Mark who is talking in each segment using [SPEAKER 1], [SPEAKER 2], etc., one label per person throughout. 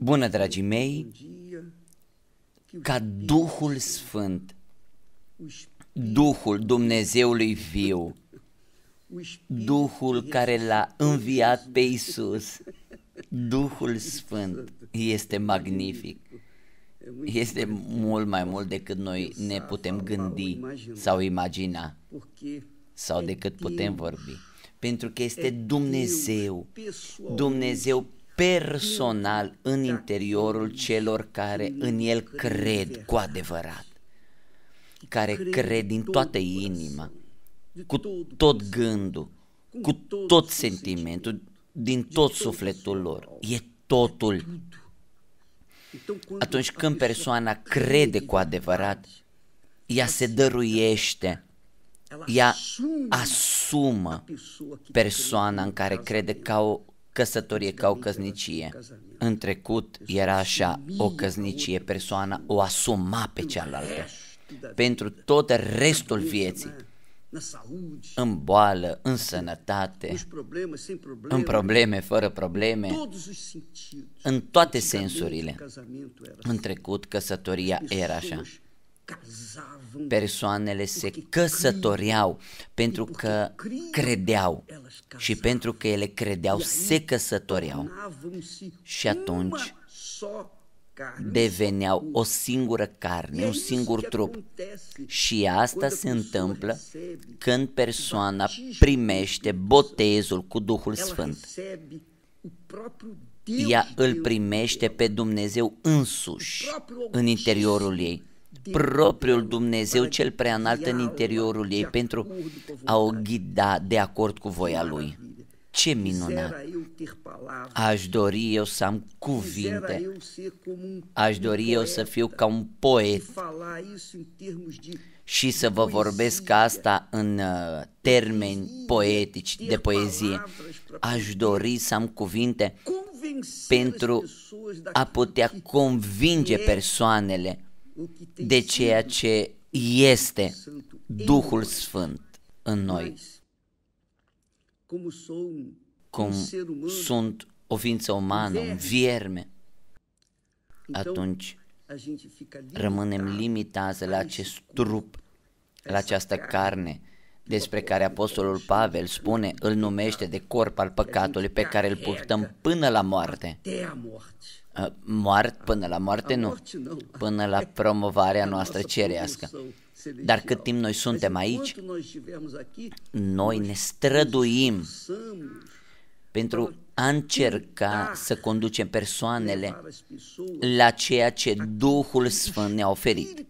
[SPEAKER 1] Bună, dragii mei, ca Duhul Sfânt, Duhul Dumnezeului viu, Duhul care l-a înviat pe Isus, Duhul Sfânt este magnific. Este mult mai mult decât noi ne putem gândi sau imagina sau decât putem vorbi. Pentru că este Dumnezeu, Dumnezeu personal da. în interiorul celor care în el cred cu adevărat, care cred din toată inima, cu tot gândul, cu tot sentimentul, din tot sufletul lor. E totul. Atunci când persoana crede cu adevărat, ea se dăruiește, ea asumă persoana în care crede ca o căsătorie ca o căsnicie. În trecut era așa, o căsnicie, persoana o asuma pe cealaltă pentru tot restul vieții. În boală, în sănătate, în probleme, fără probleme, în toate sensurile. În trecut, căsătoria era așa. Persoanele se căsătoreau pentru că credeau și pentru că ele credeau se căsătoreau și atunci deveneau o singură carne, un singur trup. Și asta se întâmplă când persoana primește botezul cu Duhul Sfânt. Ea îl primește pe Dumnezeu însuși în interiorul ei propriul Dumnezeu cel preanalt în interiorul ei pentru a o ghida de acord cu voia Lui. Ce minunat! Aș dori eu să am cuvinte, aș dori eu să fiu ca un poet și să vă vorbesc asta în uh, termeni poetici de poezie. Aș dori să am cuvinte pentru a putea convinge persoanele de ceea ce este Duhul Sfânt în noi.
[SPEAKER 2] Cum sunt
[SPEAKER 1] o ființă umană, un vierme, atunci rămânem limitați la acest trup, la această carne despre care Apostolul Pavel spune, îl numește de corp al păcatului pe care îl purtăm până la moarte. Moart, până la moarte nu, până la promovarea noastră cerească. Dar cât timp noi suntem aici, noi ne străduim pentru a încerca să conducem persoanele la ceea ce Duhul Sfânt ne-a oferit.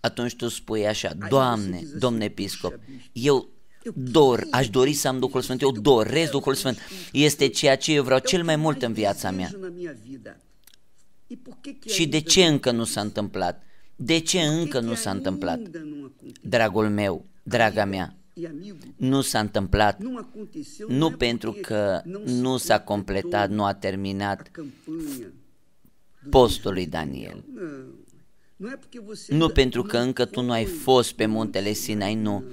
[SPEAKER 1] Atunci tu spui așa, Doamne, domne episcop, eu dor, aș dori să am Duhul Sfânt, eu doresc Duhul Sfânt. Este ceea ce eu vreau cel mai mult în viața mea.
[SPEAKER 2] Și de ce încă
[SPEAKER 1] nu s-a întâmplat? De ce încă nu s-a întâmplat? Dragul meu, draga adică mea, nu s-a întâmplat, nu pentru că nu s-a completat, nu a terminat postul lui Daniel. Nu pentru că încă tu nu ai fost pe muntele Sinai, nu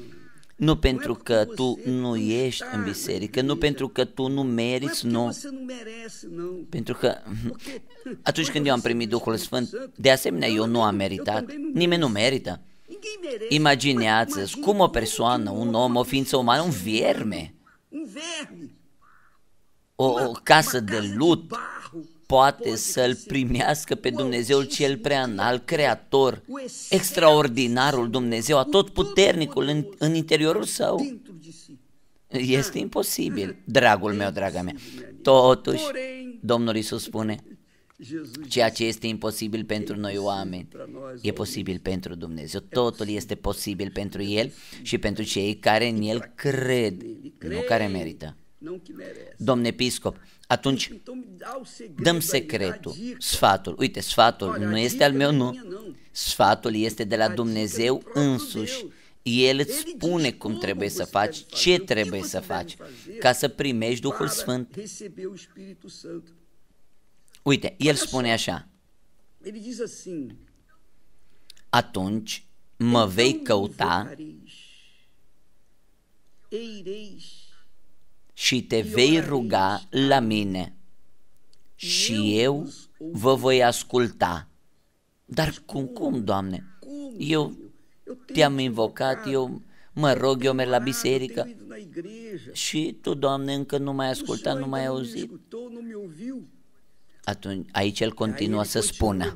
[SPEAKER 1] nu pentru că tu nu ești în biserică, nu pentru că tu nu meriți, nu. Pentru că atunci când eu am primit Duhul Sfânt, de asemenea eu nu am meritat, nimeni nu merită. Imaginează-ți cum o persoană, un om, o ființă umană, un vierme, o, o casă de lut, poate să-L primească pe Dumnezeul cel prea înalt, Creator, extraordinarul Dumnezeu, atotputernicul în, în interiorul său? Este da. imposibil, dragul meu, draga mea. Adică Totuși, Domnul Isus spune, ceea ce este imposibil pentru noi oameni e posibil pentru Dumnezeu. Totul este posibil pentru El și pentru cei care în El exact. cred, nu care merită. Domn episcop, atunci dăm secretul, sfatul. Uite, sfatul nu este al meu, nu. Sfatul este de la Dumnezeu însuși. El îți spune cum trebuie să faci, ce trebuie să faci, ca să primești Duhul Sfânt. Uite, el spune așa. Atunci mă vei căuta și te vei ruga la mine și eu vă voi asculta. Dar cum, cum, Doamne? Eu te-am invocat, eu mă rog, eu merg la biserică și tu, Doamne, încă nu m-ai ascultat, nu m-ai auzit. Atunci, aici el continuă să spună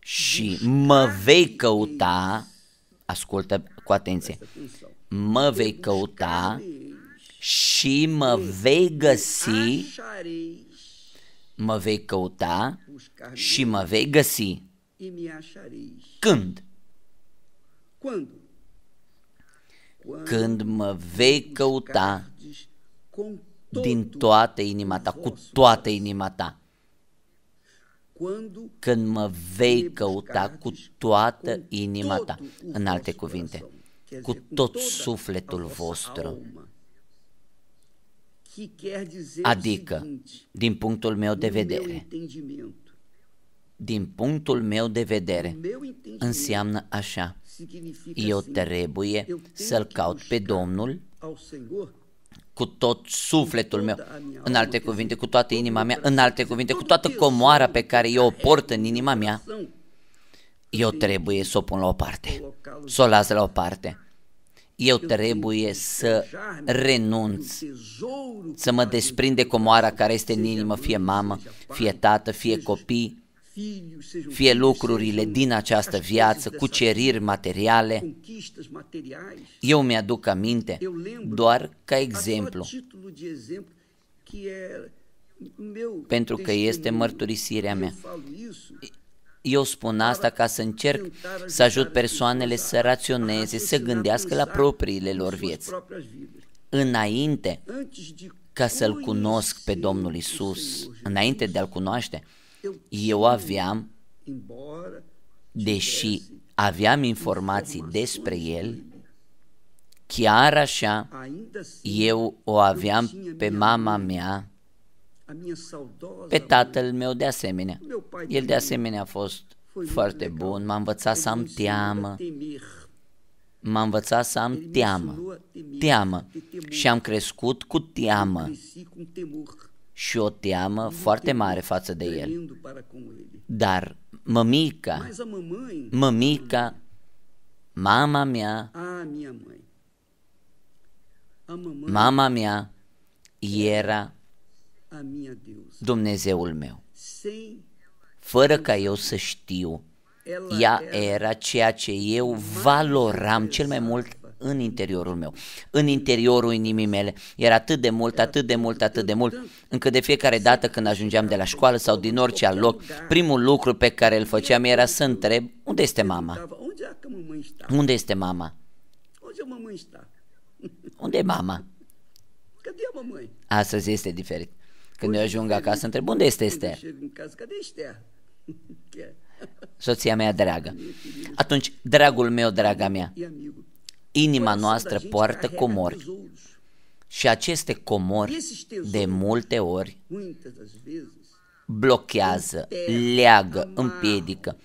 [SPEAKER 1] și mă vei căuta, ascultă cu atenție, mă vei căuta și mă vei găsi, mă vei căuta și mă vei găsi.
[SPEAKER 2] Când? Când
[SPEAKER 1] mă vei căuta din toată inima ta, cu toată inima ta. Când mă vei căuta cu toată inima ta. În alte cuvinte, cu tot sufletul vostru.
[SPEAKER 2] Adică, din punctul meu de vedere,
[SPEAKER 1] din punctul meu de vedere, înseamnă așa. Eu trebuie să-L caut pe Domnul cu tot sufletul meu, în alte cuvinte, cu toată inima mea, în alte cuvinte, cu toată comoara pe care eu o port în inima mea, eu trebuie să o pun la o parte, să o las la o parte. Eu trebuie să renunț, să mă desprind de comoara care este în inimă, fie mamă, fie tată, fie copii, fie lucrurile din această viață, cuceriri materiale. Eu mi-aduc aminte doar ca exemplu, pentru că este mărturisirea mea. Eu spun asta ca să încerc să ajut persoanele să raționeze, să gândească la propriile lor vieți. Înainte ca să-L cunosc pe Domnul Isus, înainte de a-L cunoaște, eu aveam, deși aveam informații despre El, chiar așa eu o aveam pe mama mea pe tatăl meu de asemenea. El de asemenea a fost foarte bun, m-a învățat să am teamă, m-a învățat să am teamă, teamă și am crescut cu teamă și o teamă foarte mare față de el. Dar mămica, mămica, mama mea, mama mea era Dumnezeul meu. Fără ca eu să știu, ea era ceea ce eu valoram cel mai mult în interiorul meu, în interiorul inimii mele. Era atât de mult, atât de mult, atât de mult, încât de fiecare dată când ajungeam de la școală sau din orice alt loc, primul lucru pe care îl făceam era să întreb, unde este mama? Unde este mama? Unde e mama? Astăzi este diferit. Când eu ajung acasă, întreb unde este este. Soția mea dragă. Atunci, dragul meu, draga mea, inima noastră poartă comori. Și aceste comori, de multe ori, blochează, leagă, împiedică,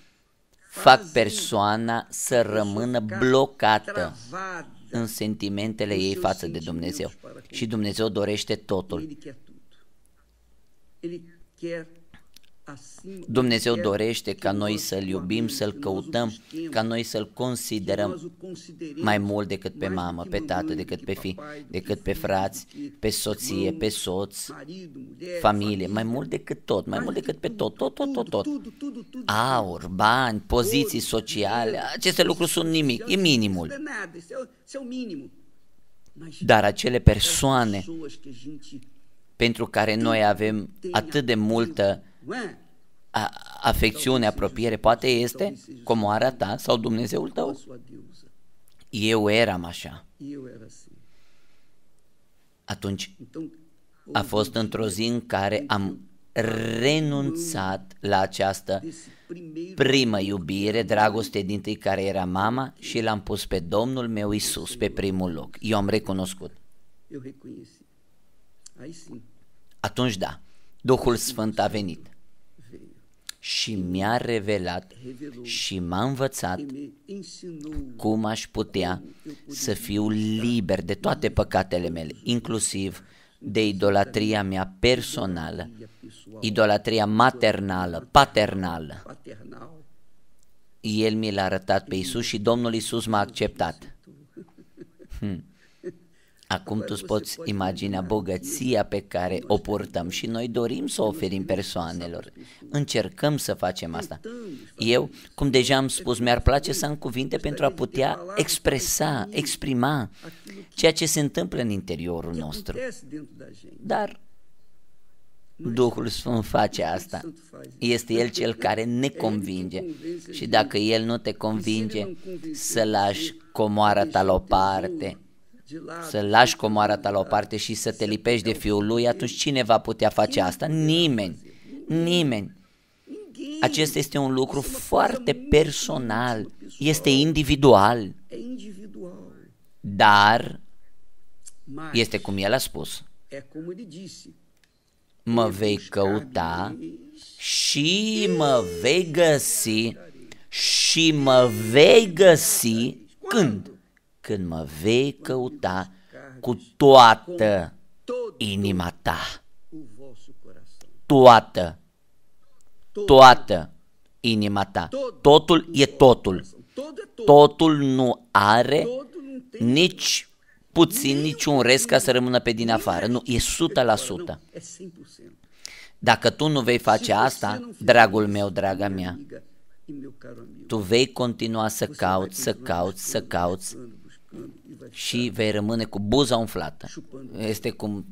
[SPEAKER 1] fac persoana să rămână blocată în sentimentele ei față de Dumnezeu. Și Dumnezeu dorește totul. Dumnezeu dorește ca noi să-L iubim, să-L căutăm, ca noi să-L considerăm mai mult decât pe mamă, pe tată, decât pe fi, decât pe frați, pe soție, pe soț, familie, mai mult decât tot, mai mult decât pe tot, tot, tot, tot, tot. Aur, bani, poziții sociale, aceste lucruri sunt nimic, e minimul.
[SPEAKER 2] Dar acele persoane
[SPEAKER 1] pentru care noi avem atât de multă afecțiune, apropiere, poate este comoara ta sau Dumnezeul tău. Eu eram așa. Atunci a fost într-o zi în care am renunțat la această primă iubire, dragoste din tâi care era mama și l-am pus pe Domnul meu Isus pe primul loc. Eu am recunoscut atunci da, Duhul Sfânt a venit și mi-a revelat și m-a învățat cum aș putea să fiu liber de toate păcatele mele, inclusiv de idolatria mea personală, idolatria maternală, paternală. El mi l-a arătat pe Isus și Domnul Isus m-a acceptat. Hmm. Acum tu îți poți imagina bogăția pe care o purtăm și noi dorim să o oferim persoanelor. Încercăm să facem asta. Eu, cum deja am spus, mi-ar place să am cuvinte pentru a putea expresa, exprima ceea ce se întâmplă în interiorul nostru.
[SPEAKER 2] Da, Dar
[SPEAKER 1] Duhul Sfânt face asta. Este El cel care ne convinge. Și dacă El nu te convinge, să lași comoara ta la o parte, să lași comoara ta la o parte și să te lipești de fiul lui, atunci cine va putea face asta? Nimeni. Nimeni. Acesta este un lucru foarte personal, este individual, dar este cum el a spus. Mă vei căuta și mă vei găsi și mă vei găsi când? când mă vei căuta cu toată inima ta. Toată. Toată inima ta. Totul e totul. Totul nu are nici puțin, niciun rest ca să rămână pe din afară. Nu, e 100%. Dacă tu nu vei face asta, dragul meu, draga mea, tu vei continua să cauți, să cauți, să cauți, să cauți și vei rămâne cu buza umflată. Este cum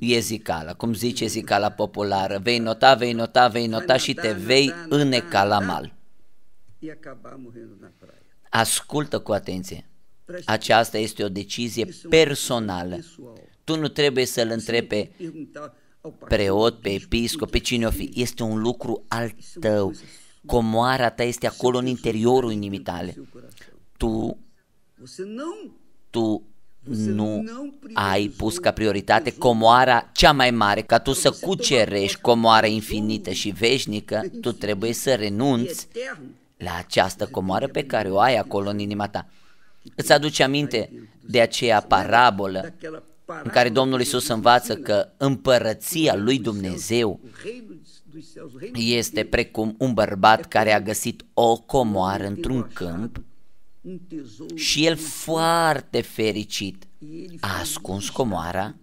[SPEAKER 1] e zicala, cum zice zicala populară, vei nota, vei nota, vei nota și te vei îneca la mal. Ascultă cu atenție. Aceasta este o decizie personală. Tu nu trebuie să-l întrebe preot, pe episcop, pe cine o fi. Este un lucru al tău. Comoara ta este acolo în interiorul inimii tale. Tu tu nu ai pus ca prioritate comoara cea mai mare. Ca tu să cucerești comoara infinită și veșnică, tu trebuie să renunți la această comoară pe care o ai acolo în inima ta. Îți aduce aminte de aceea parabolă în care Domnul Isus învață că împărăția lui Dumnezeu este precum un bărbat care a găsit o comoară într-un câmp Um și el foarte fericit a ascuns comoara,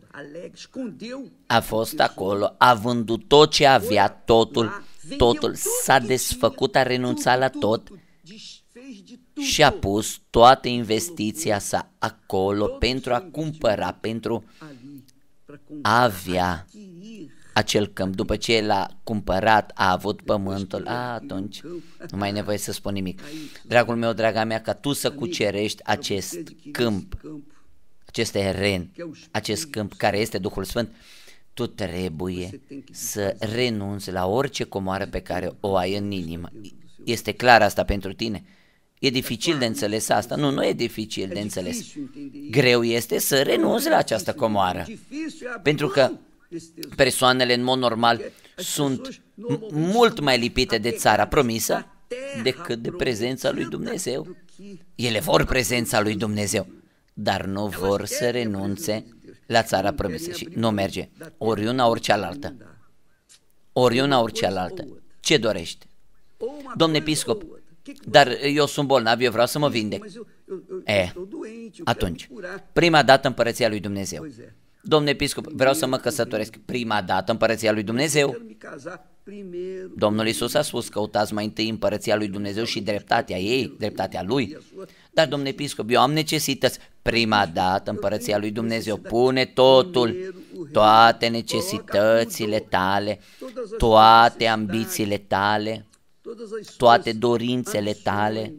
[SPEAKER 1] a fost acolo, a vândut tot ce avea, totul, totul, s-a desfăcut, a renunțat la tot și a pus toată investiția sa acolo pentru a cumpăra, pentru a avea acel câmp, după ce l-a cumpărat, a avut pământul, a, atunci nu mai e nevoie să spun nimic. Da. Dragul meu, draga mea, ca tu să cucerești acest câmp, acest teren, acest câmp care este Duhul Sfânt, tu trebuie să renunți la orice comoară pe care o ai în inimă. Este clar asta pentru tine? E dificil de înțeles asta? Nu, nu e dificil de înțeles. Greu este să renunți la această comoară. Pentru că persoanele în mod normal sunt mult mai lipite de țara promisă decât de prezența lui Dumnezeu. Ele vor prezența lui Dumnezeu, dar nu vor să renunțe la țara promisă și nu merge. Ori una, ori cealaltă. Ori una, ori cealaltă. Ce dorești? Domn episcop, dar eu sunt bolnav, eu vreau să mă vindec. E, atunci, prima dată împărăția lui Dumnezeu. Domn episcop, vreau să mă căsătoresc prima dată împărăția lui Dumnezeu. Domnul Isus a spus, căutați mai întâi împărăția lui Dumnezeu și dreptatea ei, dreptatea lui. Dar, domn episcop, eu am necesități. Prima dată împărăția lui Dumnezeu pune totul, toate necesitățile tale, toate ambițiile tale, toate dorințele tale,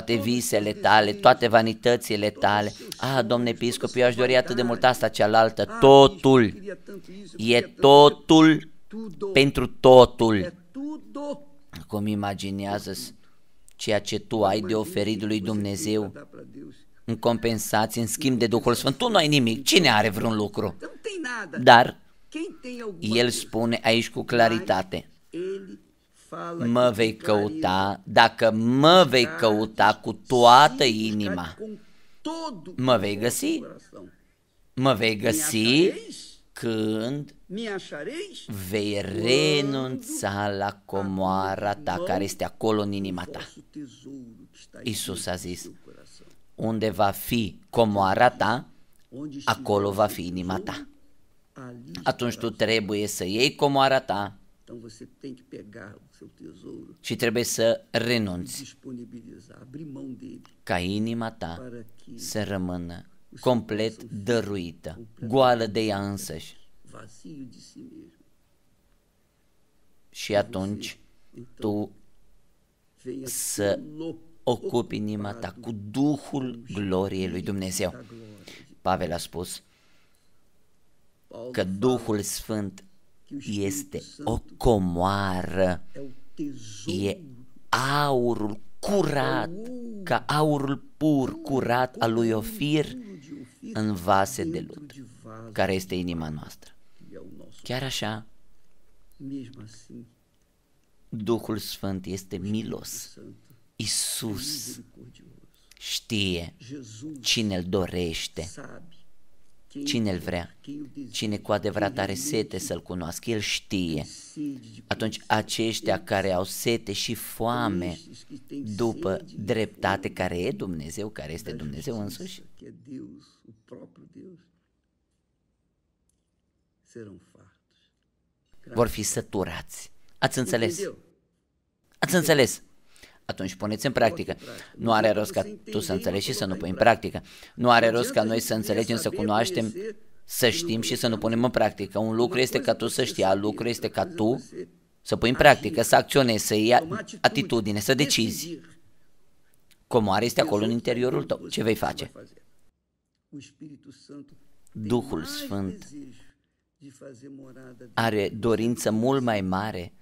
[SPEAKER 1] toate visele tale, toate vanitățile tale. Ah, domnule episcop, eu aș dori atât de mult asta, cealaltă. Totul. E totul pentru totul. Cum imaginează ceea ce tu ai de oferit lui Dumnezeu în compensație, în schimb de Duhul Sfânt. Tu nu ai nimic. Cine are vreun lucru? Dar el spune aici cu claritate mă vei căuta, dacă mă vei căuta cu toată inima, mă vei găsi, mă vei găsi când vei renunța la comoara ta care este acolo în inima ta. Isus a zis, unde va fi comoara ta, acolo va fi inima ta. Atunci tu trebuie să iei comoara ta, și trebuie să renunți ca inima ta să rămână complet dăruită, goală de ea însăși. Și atunci tu să ocupi inima ta cu Duhul gloriei lui Dumnezeu. Pavel a spus că Duhul Sfânt este o comoară, e aurul curat, ca aurul pur, curat al lui Ofir în vase de lut, care este inima noastră. Chiar așa, Duhul Sfânt este milos. Isus știe cine îl dorește Cine îl vrea, cine cu adevărat are sete să-l cunoască, el știe. Atunci aceștia care au sete și foame după dreptate, care e Dumnezeu, care este Dumnezeu însuși, vor fi săturați. Ați înțeles? Ați înțeles? atunci puneți în practică. Nu are rost ca tu să înțelegi și să nu pui în practică. Nu are deci rost ca noi să înțelegem, să cunoaștem, să știm și să nu punem în practică. Un lucru este ca tu să știi, al lucru este ca tu să pui în practică, să acționezi, să iei atitudine, să decizi. Comoara este acolo în interiorul tău. Ce vei face? Duhul Sfânt are dorință mult mai mare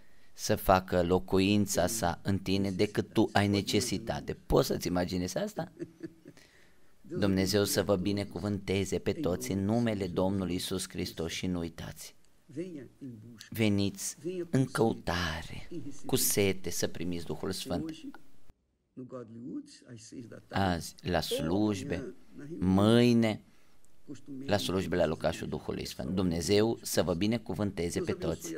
[SPEAKER 1] să facă locuința sa în tine decât tu ai necesitate. Poți să-ți imaginezi asta? Dumnezeu să vă binecuvânteze pe toți în numele Domnului Isus Hristos și nu uitați. Veniți în căutare, cu sete să primiți Duhul Sfânt.
[SPEAKER 2] Azi, la slujbe, mâine,
[SPEAKER 1] la slujbe la locașul Duhului Sfânt. Dumnezeu să vă binecuvânteze pe toți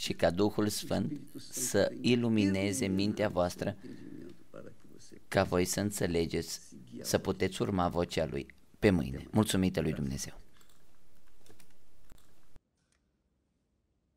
[SPEAKER 1] și ca Duhul Sfânt să ilumineze mintea voastră ca voi să înțelegeți, să puteți urma vocea Lui pe mâine. Mulțumită Lui Dumnezeu!